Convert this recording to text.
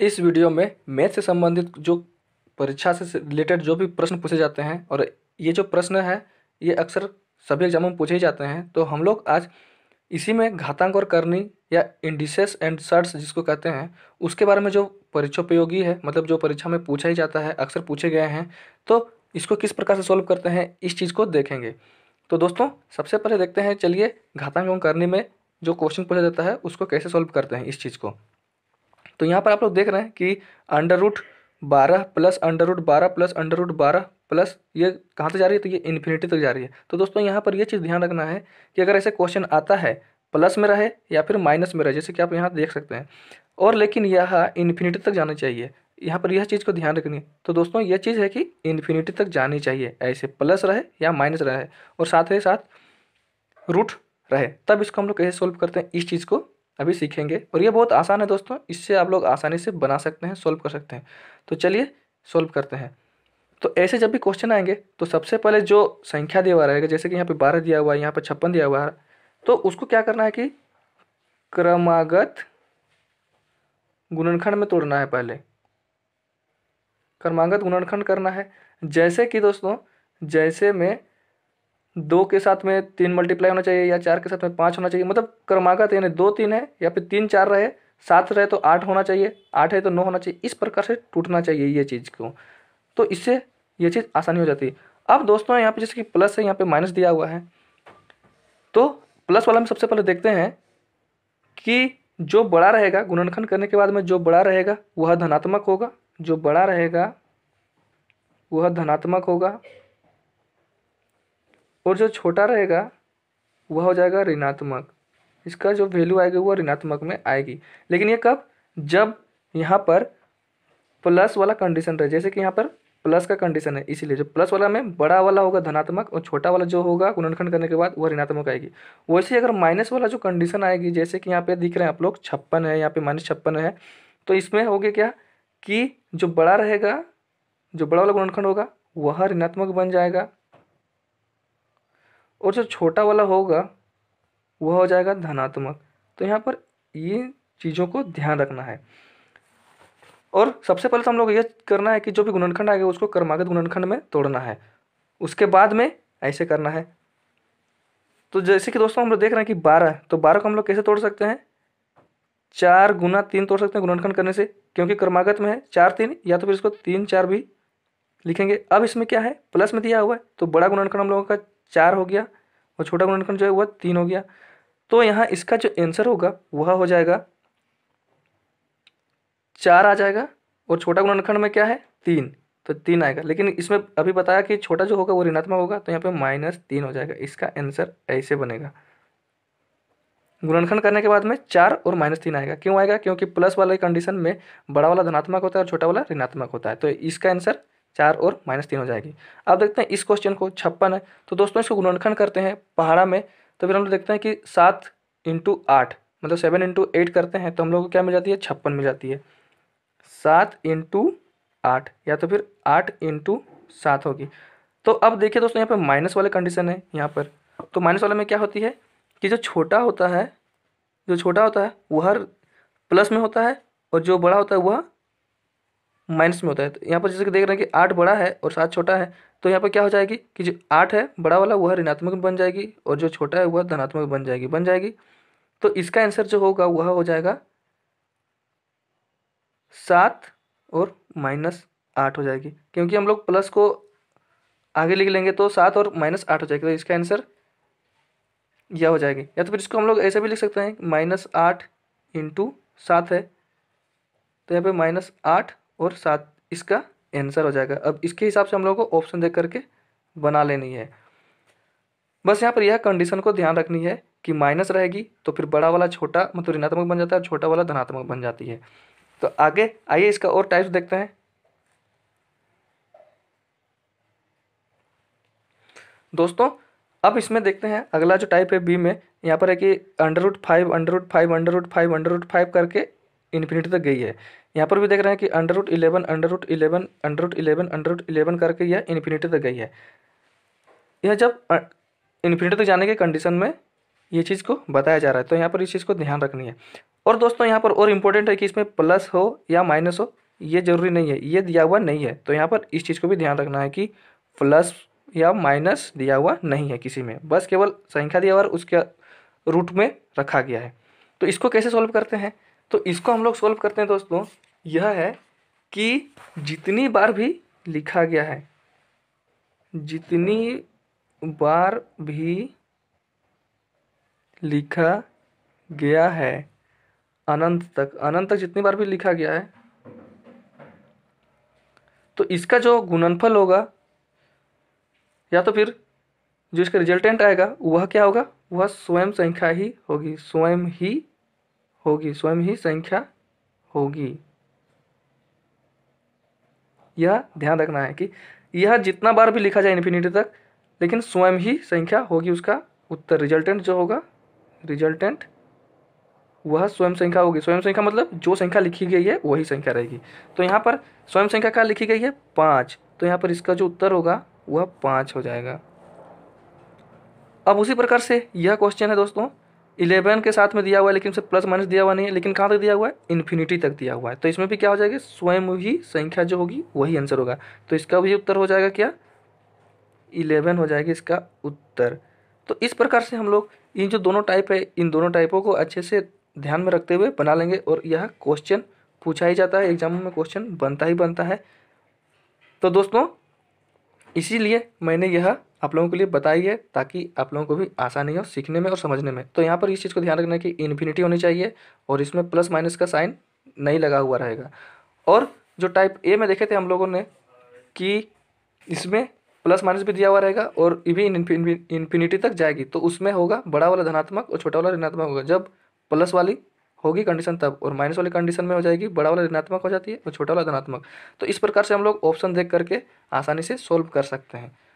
इस वीडियो में मैथ से संबंधित जो परीक्षा से रिलेटेड जो भी प्रश्न पूछे जाते हैं और ये जो प्रश्न है ये अक्सर सभी एग्जाम में पूछे ही जाते हैं तो हम लोग आज इसी में घातांक और करनी या इंडिसेस एंड सर्ट्स जिसको कहते हैं उसके बारे में जो परीक्षोपयोगी है मतलब जो परीक्षा में पूछा ही जाता है अक्सर पूछे गए हैं तो इसको किस प्रकार से सॉल्व करते हैं इस चीज़ को देखेंगे तो दोस्तों सबसे पहले देखते हैं चलिए घातांक एवं करनी में जो क्वेश्चन पूछा जाता है उसको कैसे सॉल्व करते हैं इस चीज़ को तो यहाँ पर आप लोग देख रहे हैं कि अंडर रूट बारह प्लस अंडर रूट बारह प्लस अंडर रूट बारह प्लस ये कहाँ तक तो जा रही है तो ये इन्फिनिटी तक तो जा रही है तो दोस्तों यहाँ पर ये चीज़ ध्यान रखना है कि अगर ऐसे क्वेश्चन आता है प्लस में रहे या फिर माइनस में रहे जैसे कि आप यहाँ देख सकते हैं और लेकिन यह इन्फिनिटी तक जाना चाहिए यहाँ पर यह चीज़ को ध्यान रखनी है तो दोस्तों यह चीज़ है कि इन्फिनिटी तक जानी चाहिए ऐसे प्लस रहे या माइनस रहे और साथ ही साथ रूट रहे तब इसको हम लोग कैसे सोल्व करते हैं इस चीज़ को अभी सीखेंगे और ये बहुत आसान है दोस्तों इससे आप लोग आसानी से बना सकते हैं सोल्व कर सकते हैं तो चलिए सोल्व करते हैं तो ऐसे जब भी क्वेश्चन आएंगे तो सबसे पहले जो संख्या दिया हुआ रहेगा जैसे कि यहाँ पे बारह दिया हुआ है यहाँ पे छप्पन दिया हुआ है तो उसको क्या करना है कि क्रमागत गुणनखंड में तोड़ना है पहले क्रमागत गुणनखंड करना है जैसे कि दोस्तों जैसे में दो के साथ में तीन मल्टीप्लाई होना चाहिए या चार के साथ में पाँच होना चाहिए मतलब क्रमागत यानी दो तीन है या फिर तीन चार रहे सात रहे तो आठ होना चाहिए आठ है तो नौ होना चाहिए इस प्रकार से टूटना चाहिए ये चीज़ को तो इससे ये चीज़ आसानी हो जाती है अब दोस्तों यहाँ पे जैसे कि प्लस है यहाँ पे माइनस दिया हुआ है तो प्लस वाला में सबसे पहले देखते हैं कि जो बड़ा रहेगा गुणनखंड करने के बाद में जो बड़ा रहेगा वह धनात्मक होगा जो बड़ा रहेगा वह धनात्मक होगा और जो छोटा रहेगा वह हो जाएगा ऋणात्मक इसका जो वैल्यू आएगा वह ऋणात्मक में आएगी लेकिन ये कब जब यहाँ पर प्लस वाला कंडीशन रहे जैसे कि यहाँ पर प्लस का कंडीशन है इसीलिए जो प्लस वाला में बड़ा वाला होगा धनात्मक और छोटा वाला जो होगा गुणनखंड करने के बाद वह ऋणात्मक आएगी वैसे अगर माइनस वाला जो कंडीशन आएगी जैसे कि यहाँ पे दिख रहे हैं आप लोग छप्पन है यहाँ पे माइनस छप्पन है तो इसमें हो गया क्या कि जो बड़ा रहेगा जो बड़ा वाला गुणनखंड होगा वह ऋणात्मक बन जाएगा और जो छोटा वाला होगा वह हो जाएगा धनात्मक तो यहाँ पर ये चीज़ों को ध्यान रखना है और सबसे पहले तो हम लोग ये करना है कि जो भी गुणनखंड आएगा उसको कर्मागत गुणनखंड में तोड़ना है उसके बाद में ऐसे करना है तो जैसे कि दोस्तों हम लोग देख रहे हैं कि बारह तो बारह को हम लोग कैसे तोड़ सकते हैं चार गुना तीन तोड़ सकते हैं गुणनखंड करने से क्योंकि कर्मागत में है चार तीन या तो फिर इसको तीन चार भी लिखेंगे अब इसमें क्या है प्लस में दिया हुआ है तो बड़ा गुणनखंड हम लोगों का चार हो गया और छोटा गुणनखंड जो है वह तीन हो गया तो यहाँ इसका जो आंसर होगा वह हो जाएगा चार आ जाएगा और छोटा गुणनखंड में क्या है तीन तो तीन आएगा लेकिन इसमें अभी बताया कि छोटा जो होगा वो ऋणात्मक होगा तो यहाँ पे माइनस तीन हो जाएगा इसका आंसर ऐसे बनेगा गुणनखंड करने के बाद में चार और माइनस तीन आएगा क्यों आएगा क्योंकि प्लस वाले कंडीशन में बड़ा वाला धनात्मक होता है और छोटा वाला ऋणात्मक होता है तो इसका आंसर चार और माइनस तीन हो जाएगी अब देखते हैं इस क्वेश्चन को छप्पन है तो दोस्तों इसको गुणनखंड करते हैं पहाड़ा में तो फिर हम लोग देखते हैं कि सात इंटू आठ मतलब सेवन इंटू एट करते हैं तो हम लोग को क्या मिल जाती है छप्पन मिल जाती है सात इंटू आठ या तो फिर आठ इंटू सात होगी तो अब देखिए दोस्तों यहाँ पर माइनस वाले कंडीशन है यहाँ पर तो माइनस वाले में क्या होती है कि जो छोटा होता है जो छोटा होता है वह प्लस में होता है और जो बड़ा होता है वह माइनस में होता है तो यहाँ पर जैसे कि देख रहे हैं कि आठ बड़ा है और सात छोटा है तो यहाँ पर क्या हो जाएगी कि जो आठ है बड़ा वाला वह ऋणात्मक बन जाएगी और जो छोटा है वह धनात्मक बन जाएगी बन जाएगी तो इसका आंसर जो होगा वह हो जाएगा सात और माइनस आठ हो जाएगी क्योंकि हम लोग प्लस को आगे लिख लेंगे तो सात और माइनस आठ हो जाएगी तो इसका आंसर यह हो जाएगी या तो फिर इसको हम लोग ऐसे भी लिख सकते हैं माइनस आठ इंटू सात है तो यहाँ पे माइनस आठ और साथ इसका आंसर हो जाएगा अब इसके हिसाब से हम लोगों को ऑप्शन देख करके बना लेनी है बस यहाँ पर यह कंडीशन को ध्यान रखनी है कि माइनस रहेगी तो फिर बड़ा वाला छोटा मतलब ऋणात्मक बन जाता है और छोटा वाला धनात्मक बन जाती है तो आगे आइए इसका और टाइप्स देखते हैं दोस्तों अब इसमें देखते हैं अगला जो टाइप है बी में यहाँ पर है कि under root five under root five under root five under root five करके इन्फिनिटी तक गई है यहाँ पर भी देख रहे हैं कि under root eleven under root eleven under root eleven under root eleven करके यह इन्फिनिटी तक गई है यह जब इन्फिनिटी तक जाने के कंडीशन में ये चीज़ को बताया जा रहा है तो यहाँ पर इस चीज़ को ध्यान रखनी है और दोस्तों यहाँ पर और इम्पोर्टेंट है कि इसमें प्लस हो या माइनस हो ये ज़रूरी नहीं है ये दिया हुआ नहीं है तो यहाँ पर इस चीज़ को भी ध्यान रखना है कि प्लस या माइनस दिया हुआ नहीं है किसी में बस केवल संख्या दिया हुआ उसके रूट में रखा गया है तो इसको कैसे सॉल्व करते हैं तो इसको हम लोग सॉल्व करते हैं दोस्तों यह है कि जितनी बार भी लिखा गया है जितनी बार भी लिखा गया है अनंत तक अनंत तक जितनी बार भी लिखा गया है तो इसका जो गुणनफल होगा या तो फिर जो इसका रिजल्टेंट आएगा वह क्या होगा वह स्वयं संख्या ही होगी स्वयं ही होगी स्वयं ही संख्या होगी यह ध्यान रखना है कि यह जितना बार भी लिखा जाए इन्फिनिटी तक लेकिन स्वयं ही संख्या होगी उसका उत्तर रिजल्टेंट जो होगा रिजल्टेंट वह स्वयं संख्या होगी स्वयं संख्या मतलब जो संख्या लिखी गई है वही संख्या रहेगी तो यहाँ पर स्वयं संख्या क्या लिखी गई है पाँच तो यहाँ पर इसका जो उत्तर होगा वह पाँच हो जाएगा अब उसी प्रकार से यह क्वेश्चन है दोस्तों इलेवन के साथ में दिया हुआ है लेकिन उसे प्लस माइनस दिया हुआ नहीं है लेकिन कहाँ तक दिया हुआ है इन्फिनिटी तक दिया हुआ है तो इसमें भी क्या हो जाएगा स्वयं ही संख्या जो होगी वही आंसर होगा तो इसका भी उत्तर हो जाएगा क्या इलेवन हो जाएगा इसका उत्तर तो इस प्रकार से हम लोग इन जो दोनों टाइप है इन दोनों टाइपों को अच्छे से ध्यान में रखते हुए बना लेंगे और यह क्वेश्चन पूछा ही जाता है एग्जाम में क्वेश्चन बनता ही बनता है तो दोस्तों इसीलिए मैंने यह आप लोगों के लिए बताई है ताकि आप लोगों को भी आसानी हो सीखने में और समझने में तो यहाँ पर इस चीज़ को ध्यान रखना है कि इन्फिनिटी होनी चाहिए और इसमें प्लस माइनस का साइन नहीं लगा हुआ रहेगा और जो टाइप ए में देखे थे हम लोगों ने कि इसमें प्लस माइनस भी दिया हुआ रहेगा और ये भी इन्फिनिटी तक जाएगी तो उसमें होगा बड़ा वाला धनात्मक और छोटा वाला ऋणात्मक होगा जब प्लस वाली होगी कंडीशन तब और माइनस वाली कंडीशन में हो जाएगी बड़ा वाला ऋणात्मक हो जाती है और छोटा वाला धनात्मक तो इस प्रकार से हम लोग ऑप्शन देख करके आसानी से सोल्व कर सकते हैं